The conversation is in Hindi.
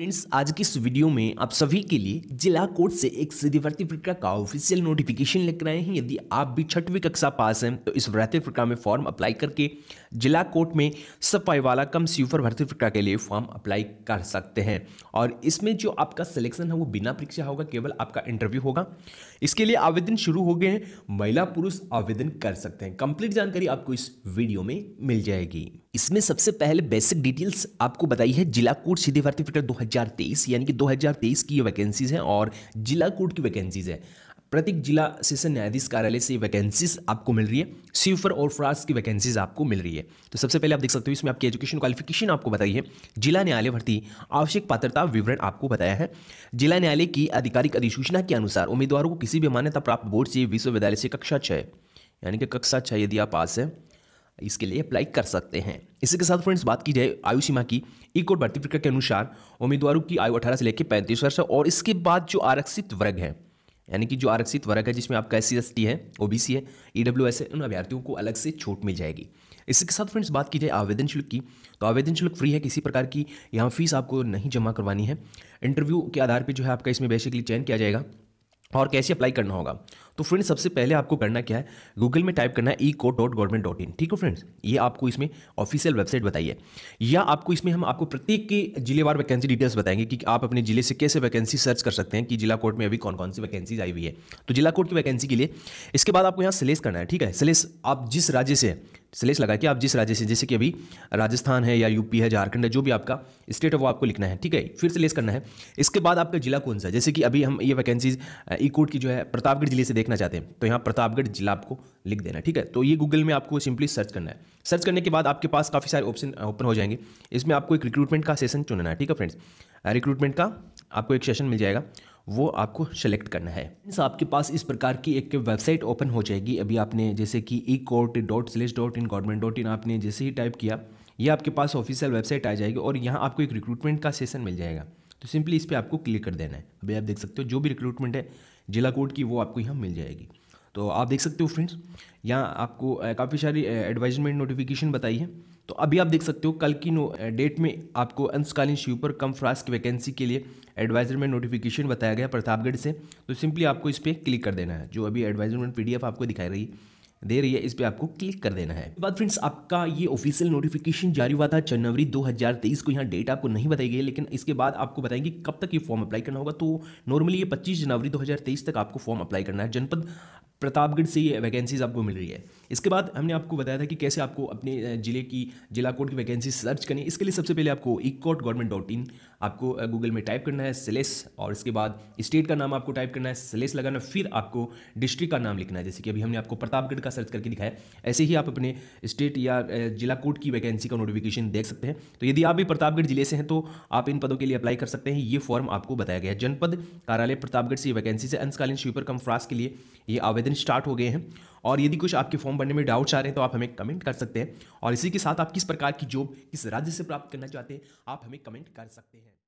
फ्रेंड्स आज की इस वीडियो में आप सभी के लिए जिला कोर्ट से एक सीधी भर्ती प्रक्रिया का ऑफिशियल नोटिफिकेशन लेकर आए हैं यदि आप भी छठवीं कक्षा पास हैं तो इस भर्ती प्रक्रिया में फॉर्म अप्लाई करके जिला कोर्ट में सफाई वाला कम सीफर भर्ती प्रक्रिया के लिए फॉर्म अप्लाई कर सकते हैं और इसमें जो आपका सिलेक्शन है वो बिना परीक्षा होगा केवल आपका इंटरव्यू होगा इसके लिए आवेदन शुरू हो गए हैं महिला पुरुष आवेदन कर सकते हैं कंप्लीट जानकारी आपको इस वीडियो में मिल जाएगी इसमें सबसे पहले बेसिक डिटेल्स आपको बताई है जिला कोर्ट सीधी भर्ती प्रक्रिया 2023 यानी कि 2023 की ये वैकेंसीज़ हैं और जिला कोर्ट की वैकेंसीज़ हैं प्रत्येक जिला सेशन न्यायाधीश कार्यालय से वैकेंसीज आपको मिल रही है सीफर और फ्रास की वैकेंसीज आपको मिल रही है तो सबसे पहले आप देख सकते हो इसमें आपकी एजुकेशन क्वालिफिकेशन आपको बताई है जिला न्यायालय भर्ती आवश्यक पात्रता विवरण आपको बताया है जिला न्यायालय की आधिकारिक अधिसूचना के अनुसार उम्मीदवारों को किसी भी मान्यता प्राप्त बोर्ड से विश्वविद्यालय से कक्षा छः यानी कि कक्षा छः यदि आप पास हैं इसके लिए अप्लाई कर सकते हैं इसी के साथ फ्रेंड्स बात की जाए आयु सीमा की एक और भर्ती प्रक्रिया के अनुसार उम्मीदवारों की आयु अठारह से लेकर पैंतीस वर्ष और इसके बाद जो आरक्षित वर्ग है यानी कि जो आरक्षित वर्ग है जिसमें आपका एस सी है ओ है ई e है उन अभ्यर्थियों को अलग से छूट मिल जाएगी इसी के साथ फ्रेंड्स बात की जाए आवेदन शुल्क की तो आवेदन शुल्क फ्री है किसी प्रकार की यहाँ फीस आपको नहीं जमा करवानी है इंटरव्यू के आधार पर जो है आपका इसमें बेसिकली चयन किया जाएगा और कैसे अप्लाई करना होगा तो फ्रेंड्स सबसे पहले आपको करना क्या है गूगल में टाइप करना है E code dot government dot in ठीक है फ्रेंड्स ये आपको इसमें ऑफिशियल वेबसाइट बताइए या आपको इसमें हम आपको प्रत्येक की जिलेवार वैकेंसी डिटेल्स बताएंगे कि आप अपने जिले से कैसे वैकेंसी सर्च कर सकते हैं कि जिला कोर्ट में अभी कौन कौन सी वैकेंसीज आई हुई है तो जिला कोर्ट की वैकेंसी के लिए इसके बाद आपको यहाँ सिलेस करना है ठीक है सिलेस आप जिस राज्य से स्लेस लगा के आप जिस राज्य से जैसे कि अभी राजस्थान है या यूपी है झारखंड है जो भी आपका स्टेट है वो आपको लिखना है ठीक है फिर स्लेस करना है इसके बाद आपका जिला कौन सा है जैसे कि अभी हम ये वैकेंसीज ई कोर्ट की जो है प्रतापगढ़ जिले से देखना चाहते हैं तो यहाँ प्रतापगढ़ जिला आपको लिख देना ठीक है तो ये गूगल में आपको सिंपली सर्च करना है सर्च करने के बाद आपके पास काफ़ी सारे ऑप्शन ओपन हो जाएंगे इसमें आपको एक रिक्रूटमेंट का सेशन चुनना है ठीक है फ्रेंड्स रिक्रूटमेंट का आपको एक सेशन मिल जाएगा वो आपको सेलेक्ट करना है आपके पास इस प्रकार की एक वेबसाइट ओपन हो जाएगी अभी आपने जैसे कि ई कोर्ट डॉट सिलेज dot in government dot in आपने जैसे ही टाइप किया ये आपके पास ऑफिशियल वेबसाइट आ जाएगी और यहाँ आपको एक रिक्रूटमेंट का सेशन मिल जाएगा तो सिंपली इस पर आपको क्लिक कर देना है अभी आप देख सकते हो जो भी रिक्रूटमेंट है जिला कोर्ट की वो आपको यहाँ मिल जाएगी तो आप देख सकते हो फ्रेंड्स यहाँ आपको काफ़ी सारी एडवाइजमेंट नोटिफिकेशन बताई है तो अभी आप देख सकते हो कल की डेट में आपको अंशकालीन शिव पर कम फ्रास्क की वैकेंसी के लिए एडवाइजमेंट नोटिफिकेशन बताया गया प्रतापगढ़ से तो सिंपली आपको इस पर क्लिक कर देना है जो अभी एडवाइजमेंट पी आपको दिखाई रही दे रही है इस पर आपको क्लिक कर देना है बाद फ्रेंड्स आपका ये ऑफिशियल नोटिफिकेशन जारी हुआ था जनवरी 2023 को यहाँ डेट आपको नहीं बताई गई लेकिन इसके बाद आपको बताएंगे कब तक ये फॉर्म अप्लाई करना होगा तो नॉर्मली ये 25 जनवरी 2023 तक आपको फॉर्म अप्लाई करना है जनपद प्रतापगढ़ से ये वैकेंसीज़ आपको मिल रही है इसके बाद हमने आपको बताया था कि कैसे आपको अपने ज़िले की जिला कोड की वैकेंसी सर्च करनी इसके लिए सबसे पहले आपको इकॉट गवर्नमेंट डॉट इन आपको गूगल में टाइप करना है सेलेस और इसके बाद स्टेट का नाम आपको टाइप करना है सेलेस लगाना फिर आपको डिस्ट्रिक्ट का नाम लिखना है जैसे कि अभी हमने आपको प्रतापगढ़ का सर्च करके दिखाया ऐसे ही आप अपने स्टेट या जिला कोड की वैकेंसी का नोटिफिकेशन देख सकते हैं तो यदि आप भी प्रतापगढ़ जिले से हैं तो आप इन पदों के लिए अप्लाई कर सकते हैं ये फॉर्म आपको बताया गया है जनपद कार्यालय प्रतापगढ़ से वैकेंसी से अंशकालीन स्वीपर कम फ्रास के लिए ये आवेदन दिन स्टार्ट हो गए हैं और यदि कुछ आपके फॉर्म भरने में डाउट्स आ रहे हैं तो आप हमें कमेंट कर सकते हैं और इसी के साथ आप किस प्रकार की जॉब किस राज्य से प्राप्त करना चाहते हैं आप हमें कमेंट कर सकते हैं